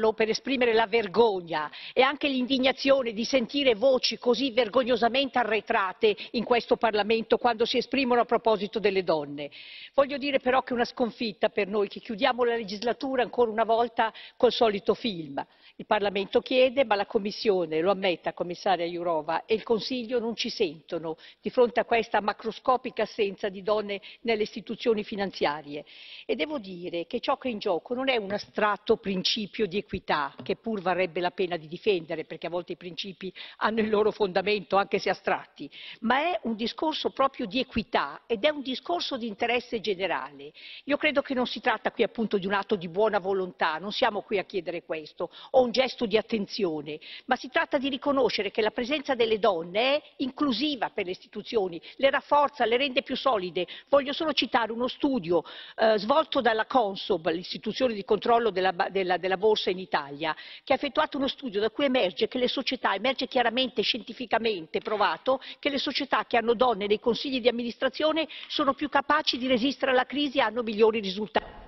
parlo per esprimere la vergogna e anche l'indignazione di sentire voci così vergognosamente arretrate in questo parlamento quando si esprimono a proposito delle donne. voglio dire però che è una sconfitta per noi che chiudiamo la legislatura ancora una volta col solito film il parlamento chiede ma la commissione lo ammetta commissaria Jurova, e il consiglio non ci sentono di fronte a questa macroscopica assenza di donne nelle istituzioni finanziarie l'iniquità, che pur varrebbe la pena di difendere, perché a volte i principi hanno il loro fondamento, anche se astratti, ma è un discorso proprio di equità ed è un discorso di interesse generale. Io credo che non si tratta qui appunto di un atto di buona volontà, non siamo qui a chiedere questo, o un gesto di attenzione, ma si tratta di riconoscere che la presenza delle donne è inclusiva per le istituzioni, le rafforza, le rende più solide. Voglio solo citare uno studio eh, svolto dalla Consob, l'istituzione di controllo della, della, della borsa in Italia, che ha effettuato uno studio da cui emerge che le società, emerge chiaramente scientificamente provato, che le società che hanno donne nei consigli di amministrazione sono più capaci di resistere alla crisi e hanno migliori risultati.